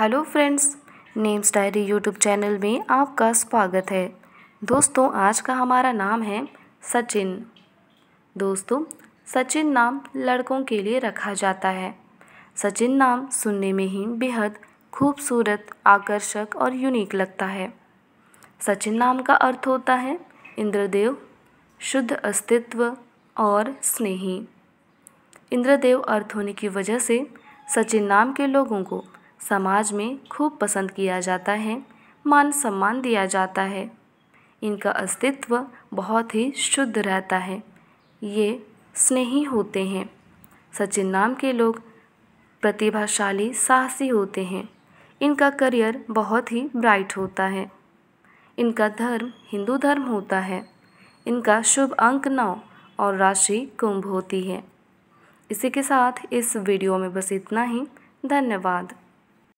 hello friends names diary YouTube channel में आपका स्वागत है दोस्तों आज का हमारा नाम है सचिन दोस्तों सचिन नाम लड़कों के लिए रखा जाता है सचिन नाम सुनने में ही बेहद खूबसूरत आकर्षक और यूनिक लगता है सचिन नाम का अर्थ होता है इंद्रदेव शुद्ध अस्तित्व और स्नेही इंद्रदेव अर्थ होने की वजह से सचिन नाम के लोगों को समाज में खूब पसंद किया जाता है मान सम्मान दिया जाता है इनका अस्तित्व बहुत ही शुद्ध रहता है ये स्नेही होते हैं सचिन नाम के लोग प्रतिभाशाली साहसी होते हैं इनका करियर बहुत ही ब्राइट होता है इनका धर्म हिंदू धर्म होता है इनका शुभ अंक नौ और राशि कुंभ होती है इसी के साथ इस वीडियो में बस इतना ही धन्यवाद